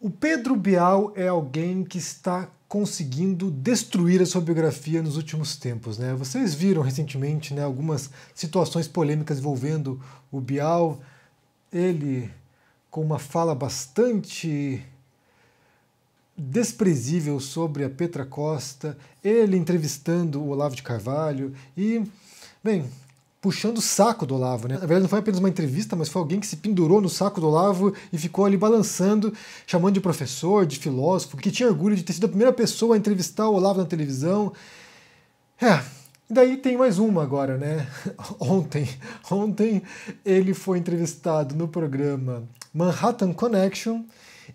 O Pedro Bial é alguém que está conseguindo destruir a sua biografia nos últimos tempos. Né? Vocês viram recentemente né, algumas situações polêmicas envolvendo o Bial. Ele, com uma fala bastante desprezível sobre a Petra Costa, ele entrevistando o Olavo de Carvalho e, bem, puxando o saco do Olavo, né? Na verdade, não foi apenas uma entrevista, mas foi alguém que se pendurou no saco do Olavo e ficou ali balançando, chamando de professor, de filósofo, que tinha orgulho de ter sido a primeira pessoa a entrevistar o Olavo na televisão. É, Daí tem mais uma agora, né? Ontem, ontem ele foi entrevistado no programa Manhattan Connection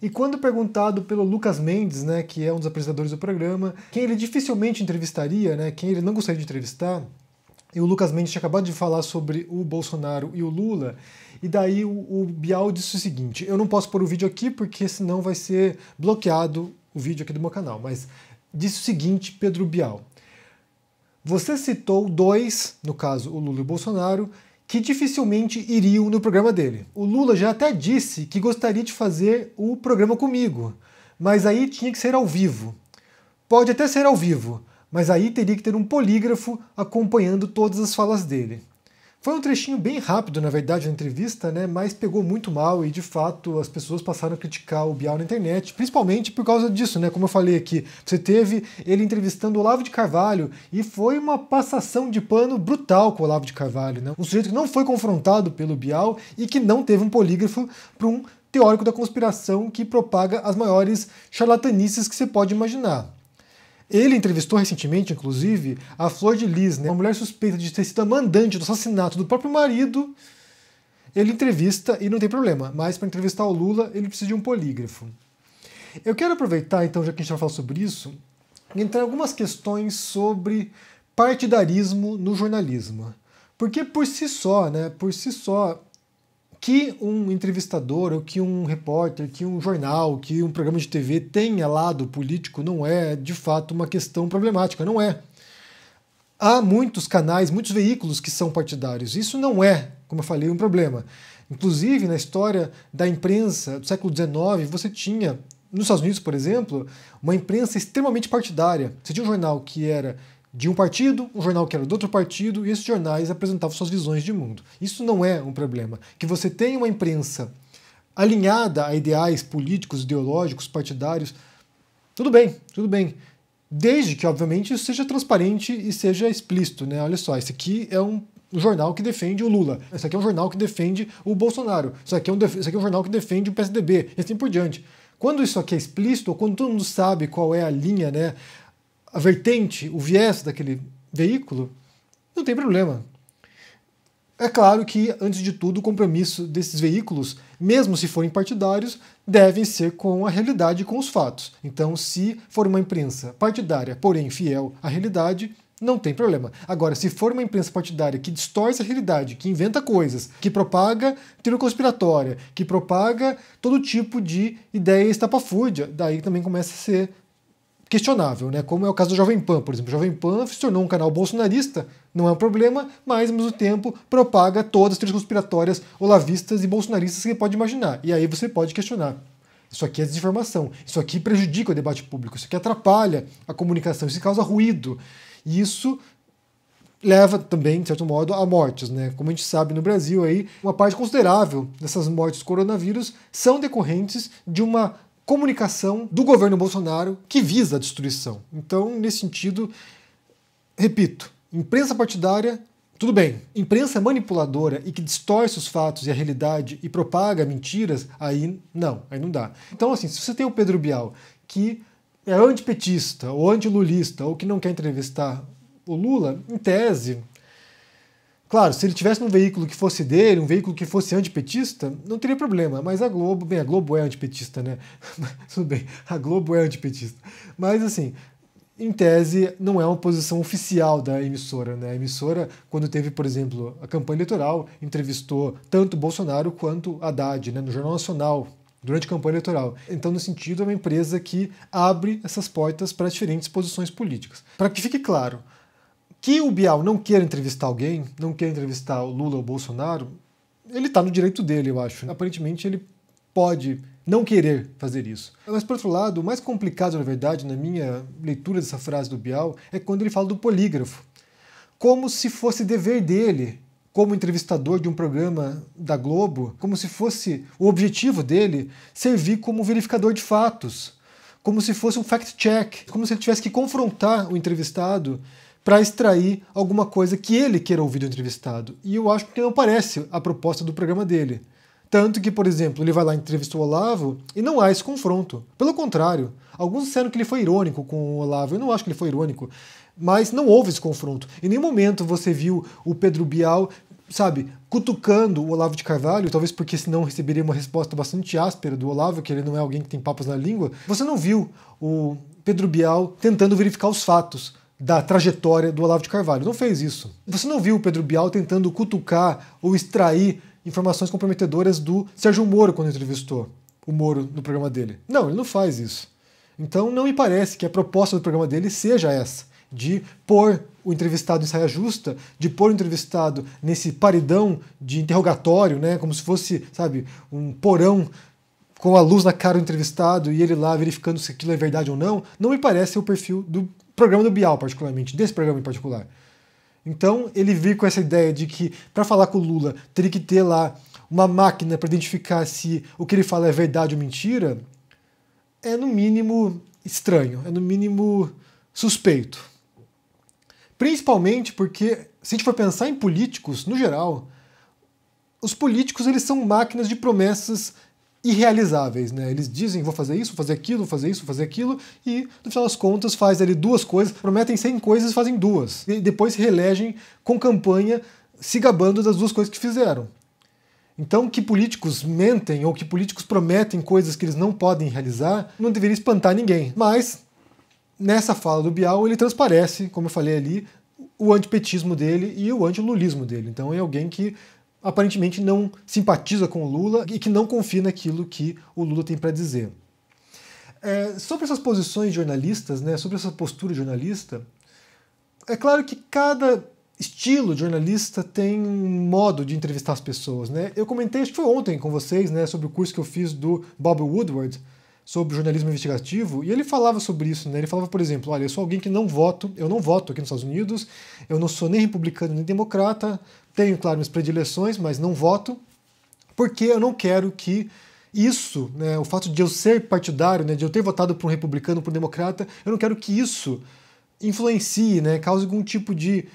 e quando perguntado pelo Lucas Mendes, né, que é um dos apresentadores do programa, quem ele dificilmente entrevistaria, né, quem ele não gostaria de entrevistar, e o Lucas Mendes tinha acabado de falar sobre o Bolsonaro e o Lula. E daí o, o Bial disse o seguinte: eu não posso pôr o vídeo aqui porque senão vai ser bloqueado o vídeo aqui do meu canal. Mas disse o seguinte, Pedro Bial: você citou dois, no caso o Lula e o Bolsonaro, que dificilmente iriam no programa dele. O Lula já até disse que gostaria de fazer o programa comigo, mas aí tinha que ser ao vivo. Pode até ser ao vivo, mas aí teria que ter um polígrafo acompanhando todas as falas dele. Foi um trechinho bem rápido, na verdade, na entrevista, né? mas pegou muito mal e, de fato, as pessoas passaram a criticar o Bial na internet, principalmente por causa disso, né? Como eu falei aqui, você teve ele entrevistando o Olavo de Carvalho e foi uma passação de pano brutal com o Olavo de Carvalho, né? Um sujeito que não foi confrontado pelo Bial e que não teve um polígrafo para um teórico da conspiração que propaga as maiores charlatanices que você pode imaginar. Ele entrevistou recentemente, inclusive, a Flor de Lis, né, uma mulher suspeita de ter sido a mandante do assassinato do próprio marido. Ele entrevista e não tem problema, mas para entrevistar o Lula ele precisa de um polígrafo. Eu quero aproveitar, então, já que a gente vai falar sobre isso, entrar em algumas questões sobre partidarismo no jornalismo. Porque por si só, né, por si só, que um entrevistador, ou que um repórter, que um jornal, que um programa de TV tenha lado político não é de fato uma questão problemática, não é. Há muitos canais, muitos veículos que são partidários. Isso não é, como eu falei, um problema. Inclusive, na história da imprensa do século XIX, você tinha, nos Estados Unidos, por exemplo, uma imprensa extremamente partidária. Você tinha um jornal que era de um partido, um jornal que era do outro partido, e esses jornais apresentavam suas visões de mundo. Isso não é um problema. Que você tenha uma imprensa alinhada a ideais políticos, ideológicos, partidários, tudo bem, tudo bem. Desde que, obviamente, isso seja transparente e seja explícito, né? Olha só, esse aqui é um jornal que defende o Lula, esse aqui é um jornal que defende o Bolsonaro, esse aqui é um, esse aqui é um jornal que defende o PSDB, e assim por diante. Quando isso aqui é explícito, ou quando todo mundo sabe qual é a linha, né? a vertente, o viés daquele veículo, não tem problema. É claro que, antes de tudo, o compromisso desses veículos, mesmo se forem partidários, devem ser com a realidade e com os fatos. Então, se for uma imprensa partidária, porém fiel à realidade, não tem problema. Agora, se for uma imprensa partidária que distorce a realidade, que inventa coisas, que propaga tiro conspiratória, que propaga todo tipo de ideia estapafúrdia, daí também começa a ser questionável, né? como é o caso do Jovem Pan, por exemplo. O Jovem Pan se tornou um canal bolsonarista, não é um problema, mas ao mesmo tempo propaga todas as teorias conspiratórias olavistas e bolsonaristas que você pode imaginar. E aí você pode questionar. Isso aqui é desinformação, isso aqui prejudica o debate público, isso aqui atrapalha a comunicação, isso causa ruído. E isso leva também, de certo modo, a mortes, né? Como a gente sabe no Brasil aí, uma parte considerável dessas mortes do coronavírus são decorrentes de uma comunicação do governo Bolsonaro que visa a destruição. Então, nesse sentido, repito, imprensa partidária, tudo bem. Imprensa manipuladora e que distorce os fatos e a realidade e propaga mentiras, aí não, aí não dá. Então, assim, se você tem o Pedro Bial que é antipetista ou antilulista ou que não quer entrevistar o Lula, em tese, Claro, se ele tivesse um veículo que fosse dele, um veículo que fosse antipetista, não teria problema. Mas a Globo, bem, a Globo é antipetista, né? Tudo bem, a Globo é antipetista. Mas assim, em tese, não é uma posição oficial da emissora. Né? A emissora, quando teve, por exemplo, a campanha eleitoral, entrevistou tanto Bolsonaro quanto Haddad né? no Jornal Nacional. Durante a campanha eleitoral. Então, no sentido, é uma empresa que abre essas portas para diferentes posições políticas. Para que fique claro, que o Bial não queira entrevistar alguém, não queira entrevistar o Lula ou o Bolsonaro, ele está no direito dele, eu acho. Aparentemente ele pode não querer fazer isso. Mas, por outro lado, o mais complicado, na verdade, na minha leitura dessa frase do Bial, é quando ele fala do polígrafo. Como se fosse dever dele, como entrevistador de um programa da Globo, como se fosse o objetivo dele servir como verificador de fatos, como se fosse um fact-check, como se ele tivesse que confrontar o entrevistado para extrair alguma coisa que ele queira ouvir do entrevistado. E eu acho que não parece a proposta do programa dele. Tanto que, por exemplo, ele vai lá e entrevista o Olavo e não há esse confronto. Pelo contrário, alguns disseram que ele foi irônico com o Olavo. Eu não acho que ele foi irônico, mas não houve esse confronto. Em nenhum momento você viu o Pedro Bial, sabe, cutucando o Olavo de Carvalho, talvez porque senão receberia uma resposta bastante áspera do Olavo, que ele não é alguém que tem papas na língua. Você não viu o Pedro Bial tentando verificar os fatos da trajetória do Olavo de Carvalho. Não fez isso. Você não viu o Pedro Bial tentando cutucar ou extrair informações comprometedoras do Sérgio Moro quando entrevistou o Moro no programa dele. Não, ele não faz isso. Então não me parece que a proposta do programa dele seja essa, de pôr o entrevistado em saia justa, de pôr o entrevistado nesse paredão de interrogatório, né, como se fosse, sabe, um porão com a luz na cara do entrevistado e ele lá verificando se aquilo é verdade ou não, não me parece o perfil do programa do Bial, particularmente, desse programa em particular. Então, ele vir com essa ideia de que, para falar com o Lula, teria que ter lá uma máquina para identificar se o que ele fala é verdade ou mentira, é no mínimo estranho, é no mínimo suspeito. Principalmente porque, se a gente for pensar em políticos, no geral, os políticos eles são máquinas de promessas irrealizáveis, né? Eles dizem, vou fazer isso, vou fazer aquilo, vou fazer isso, vou fazer aquilo, e no final das contas faz ali duas coisas, prometem 100 coisas e fazem duas. E depois se reelegem com campanha se gabando das duas coisas que fizeram. Então, que políticos mentem ou que políticos prometem coisas que eles não podem realizar não deveria espantar ninguém. Mas, nessa fala do Bial, ele transparece, como eu falei ali, o antipetismo dele e o antilulismo dele. Então, é alguém que aparentemente não simpatiza com o Lula e que não confia naquilo que o Lula tem para dizer. É, sobre essas posições jornalistas, né, sobre essa postura jornalista, é claro que cada estilo jornalista tem um modo de entrevistar as pessoas, né? Eu comentei, acho que foi ontem com vocês, né, sobre o curso que eu fiz do Bob Woodward sobre jornalismo investigativo, e ele falava sobre isso, né? Ele falava, por exemplo, olha, eu sou alguém que não voto, eu não voto aqui nos Estados Unidos, eu não sou nem republicano nem democrata, tenho, claro, minhas predileções, mas não voto, porque eu não quero que isso, né, o fato de eu ser partidário, né, de eu ter votado por um republicano, por um democrata, eu não quero que isso influencie, né, cause algum tipo de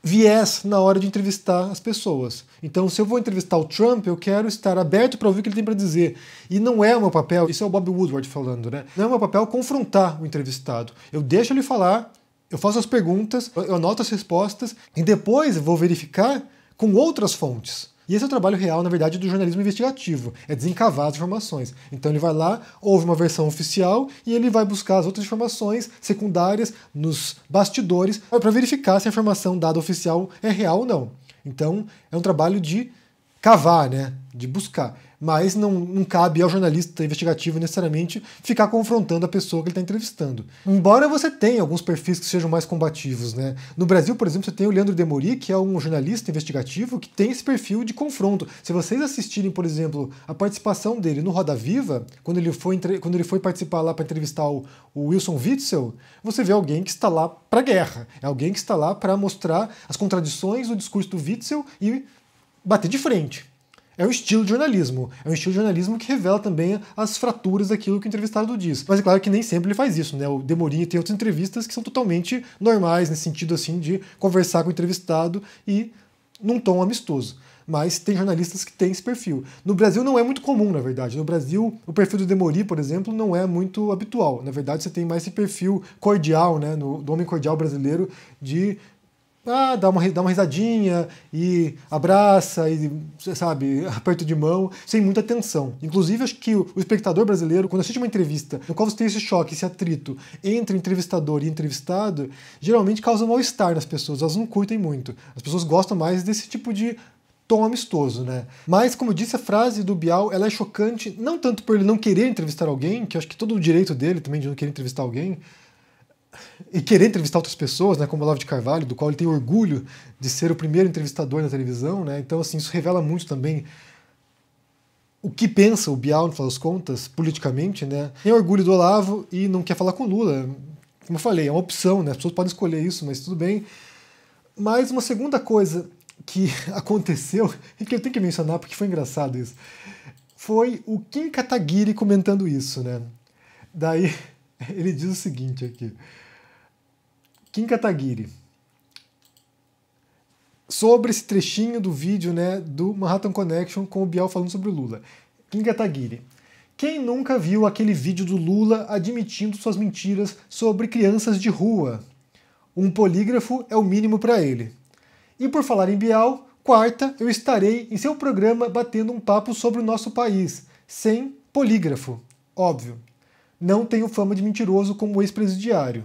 viés na hora de entrevistar as pessoas. Então, se eu vou entrevistar o Trump, eu quero estar aberto para ouvir o que ele tem para dizer. E não é o meu papel, isso é o Bob Woodward falando, né? Não é o meu papel confrontar o entrevistado. Eu deixo ele falar, eu faço as perguntas, eu anoto as respostas e depois vou verificar com outras fontes. E esse é o trabalho real, na verdade, do jornalismo investigativo, é desencavar as informações. Então ele vai lá, ouve uma versão oficial e ele vai buscar as outras informações secundárias nos bastidores para verificar se a informação dada oficial é real ou não. Então é um trabalho de cavar, né? De buscar. Mas não, não cabe ao jornalista investigativo necessariamente ficar confrontando a pessoa que ele está entrevistando. Embora você tenha alguns perfis que sejam mais combativos, né? No Brasil, por exemplo, você tem o Leandro Demori, que é um jornalista investigativo que tem esse perfil de confronto. Se vocês assistirem, por exemplo, a participação dele no Roda Viva, quando ele foi, entre... quando ele foi participar lá para entrevistar o, o Wilson Witzel, você vê alguém que está lá para guerra. É alguém que está lá para mostrar as contradições do discurso do Witzel e bater de frente. É um estilo de jornalismo. É um estilo de jornalismo que revela também as fraturas daquilo que o entrevistado diz. Mas é claro que nem sempre ele faz isso, né? O Demorinho tem outras entrevistas que são totalmente normais, nesse sentido assim, de conversar com o entrevistado e num tom amistoso. Mas tem jornalistas que têm esse perfil. No Brasil não é muito comum, na verdade. No Brasil, o perfil do Demori, por exemplo, não é muito habitual. Na verdade, você tem mais esse perfil cordial, né? No, do homem cordial brasileiro, de ah, dá uma, dá uma risadinha e abraça e, sabe, aperto de mão, sem muita tensão. Inclusive, acho que o, espectador brasileiro, quando assiste uma entrevista no qual você tem esse choque, esse atrito entre entrevistador e entrevistado, geralmente causa mal-estar nas pessoas, elas não curtem muito. As pessoas gostam mais desse tipo de tom amistoso, né? Mas, como eu disse, a frase do Bial ela é chocante, não tanto por ele não querer entrevistar alguém, que acho que todo o direito dele também de não querer entrevistar alguém, e querer entrevistar outras pessoas, né, como o Olavo de Carvalho, do qual ele tem orgulho de ser o primeiro entrevistador na televisão, né? Então assim, isso revela muito também o que pensa o Bial, no final das contas, politicamente, né? Tem orgulho do Olavo e não quer falar com Lula. Como eu falei, é uma opção, né? As pessoas podem escolher isso, mas tudo bem. Mas uma segunda coisa que aconteceu, e que eu tenho que mencionar porque foi engraçado isso, foi o Kim Kataguiri comentando isso, né? Daí ele diz o seguinte aqui. Kim Kataguiri. Sobre esse trechinho do vídeo né, do Manhattan Connection com o Bial falando sobre o Lula. Kim Kataguiri. Quem nunca viu aquele vídeo do Lula admitindo suas mentiras sobre crianças de rua? Um polígrafo é o mínimo para ele. E por falar em Bial, quarta eu estarei em seu programa batendo um papo sobre o nosso país, sem polígrafo, óbvio. Não tenho fama de mentiroso como ex-presidiário.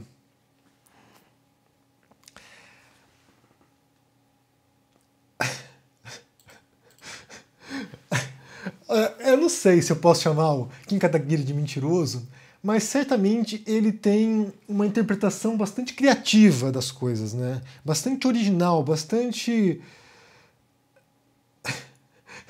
eu não sei se eu posso chamar o Kim Kataguiri de mentiroso, mas certamente ele tem uma interpretação bastante criativa das coisas, né? Bastante original, bastante.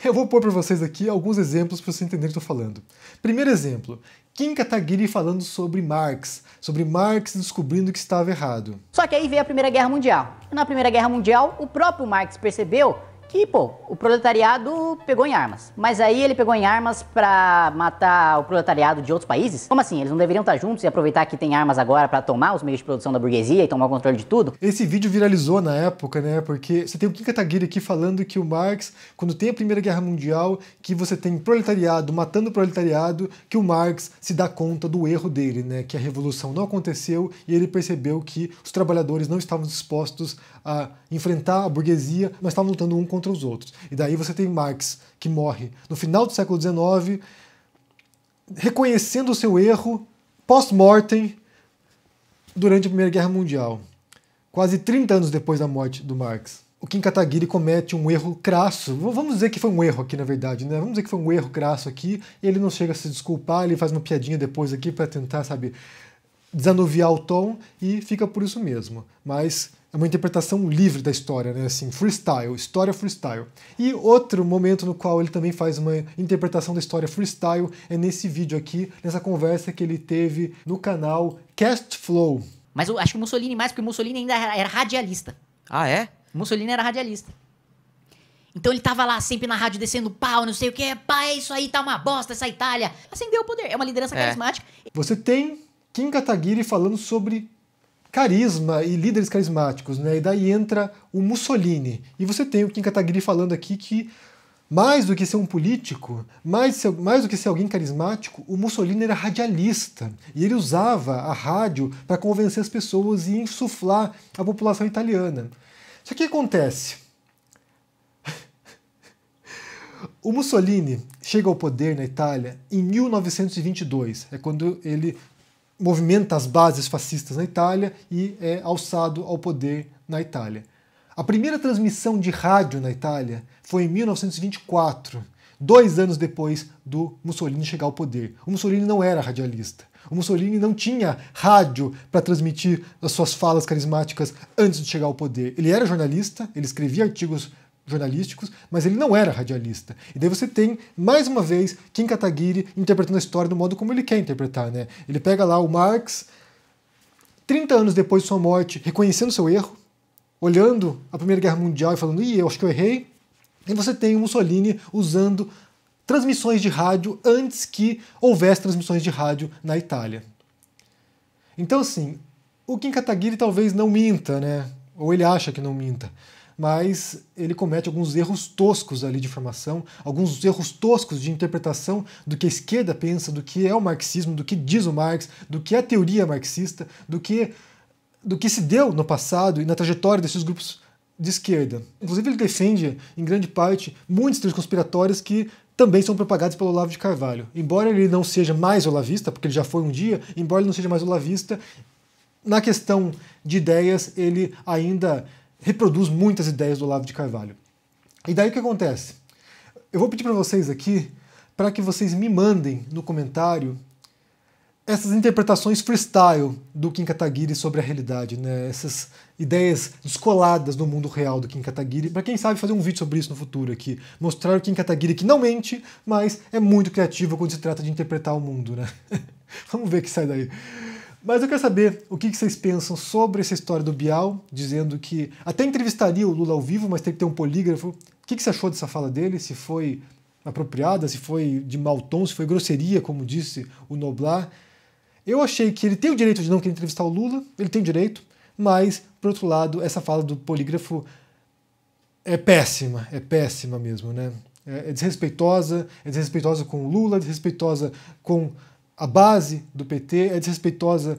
Eu vou pôr para vocês aqui alguns exemplos para vocês entenderem o que estou falando. Primeiro exemplo, Kim Kataguiri falando sobre Marx, sobre Marx descobrindo que estava errado. Só que aí veio a Primeira Guerra Mundial. Na Primeira Guerra Mundial, o próprio Marx percebeu e, pô, o proletariado pegou em armas. Mas aí ele pegou em armas para matar o proletariado de outros países? Como assim? Eles não deveriam estar juntos e aproveitar que tem armas agora para tomar os meios de produção da burguesia e tomar o controle de tudo? Esse vídeo viralizou na época, né? Porque você tem o Kim Kataguiri aqui falando que o Marx, quando tem a Primeira Guerra Mundial, que você tem proletariado matando o proletariado, que o Marx se dá conta do erro dele, né? Que a revolução não aconteceu e ele percebeu que os trabalhadores não estavam dispostos a enfrentar a burguesia, mas estavam lutando um contra contra os outros. E daí você tem Marx, que morre no final do século XIX, reconhecendo o seu erro, pós-mortem, durante a Primeira Guerra Mundial. Quase 30 anos depois da morte do Marx. O Kim Kataguiri comete um erro crasso. Vamos dizer que foi um erro aqui, na verdade, né? Vamos dizer que foi um erro crasso aqui. Ele não chega a se desculpar, ele faz uma piadinha depois aqui para tentar, sabe, desanuviar o tom e fica por isso mesmo. Mas é uma interpretação livre da história, né? Assim, freestyle, história freestyle. E outro momento no qual ele também faz uma interpretação da história freestyle é nesse vídeo aqui, nessa conversa que ele teve no canal Cast Flow. Mas eu acho que o Mussolini mais, porque o Mussolini ainda era radialista. Ah, é? O Mussolini era radialista. Então ele tava lá sempre na rádio descendo pau, não sei o que, pá, é isso aí, tá uma bosta essa Itália. Acendeu o poder, é uma liderança é. carismática. Você tem Kim Kataguiri falando sobre carisma e líderes carismáticos, né? E daí entra o Mussolini. E você tem o Kim Kataguiri falando aqui que mais do que ser um político, mais, mais do que ser alguém carismático, o Mussolini era radialista e ele usava a rádio para convencer as pessoas e insuflar a população italiana. Só que acontece? o Mussolini chega ao poder na Itália em 1922, é quando ele movimenta as bases fascistas na Itália e é alçado ao poder na Itália. A primeira transmissão de rádio na Itália foi em 1924, dois anos depois do Mussolini chegar ao poder. O Mussolini não era radialista. O Mussolini não tinha rádio para transmitir as suas falas carismáticas antes de chegar ao poder. Ele era jornalista, ele escrevia artigos jornalísticos, mas ele não era radialista. E daí você tem, mais uma vez, Kim Kataguiri interpretando a história do modo como ele quer interpretar. Né? Ele pega lá o Marx, 30 anos depois de sua morte, reconhecendo seu erro, olhando a Primeira Guerra Mundial e falando, ih, eu acho que eu errei. E você tem o Mussolini usando transmissões de rádio antes que houvesse transmissões de rádio na Itália. Então, assim, o Kim Kataguiri talvez não minta, né? Ou ele acha que não minta mas ele comete alguns erros toscos ali de formação, alguns erros toscos de interpretação do que a esquerda pensa, do que é o marxismo, do que diz o Marx, do que é a teoria marxista, do que, do que se deu no passado e na trajetória desses grupos de esquerda. Inclusive ele defende, em grande parte, muitos teorias conspiratórias que também são propagados pelo Olavo de Carvalho. Embora ele não seja mais olavista, porque ele já foi um dia, embora ele não seja mais olavista, na questão de ideias ele ainda reproduz muitas ideias do Olavo de Carvalho. E daí o que acontece? Eu vou pedir para vocês aqui para que vocês me mandem no comentário essas interpretações freestyle do Kim Kataguiri sobre a realidade, né? essas ideias descoladas do mundo real do Kim Kataguiri, para quem sabe fazer um vídeo sobre isso no futuro aqui, mostrar o Kim Kataguiri que não mente, mas é muito criativo quando se trata de interpretar o mundo, né? Vamos ver o que sai daí. Mas eu quero saber o que vocês pensam sobre essa história do Bial, dizendo que até entrevistaria o Lula ao vivo, mas tem que ter um polígrafo. O que você achou dessa fala dele? Se foi apropriada, se foi de mau tom, se foi grosseria, como disse o Noblar. Eu achei que ele tem o direito de não querer entrevistar o Lula, ele tem o direito, mas, por outro lado, essa fala do polígrafo é péssima, é péssima mesmo, né? É, é desrespeitosa, é desrespeitosa com o Lula, é desrespeitosa com a base do PT é desrespeitosa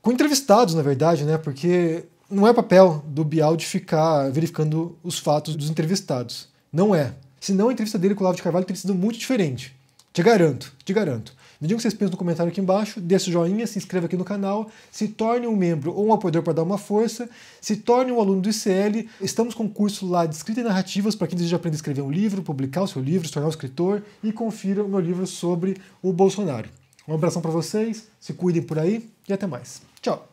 com entrevistados, na verdade, né? Porque não é papel do de ficar verificando os fatos dos entrevistados. Não é. Senão a entrevista dele com o Olavo de Carvalho teria sido muito diferente. Te garanto, te garanto. Me diga o que vocês pensam no comentário aqui embaixo, deixe o joinha, se inscreva aqui no canal, se torne um membro ou um apoiador para dar uma força, se torne um aluno do ICL. Estamos com um curso lá de escrita e narrativas para quem deseja aprender a escrever um livro, publicar o seu livro, se tornar um escritor e confira o meu livro sobre o Bolsonaro. Um abração para vocês, se cuidem por aí e até mais. Tchau!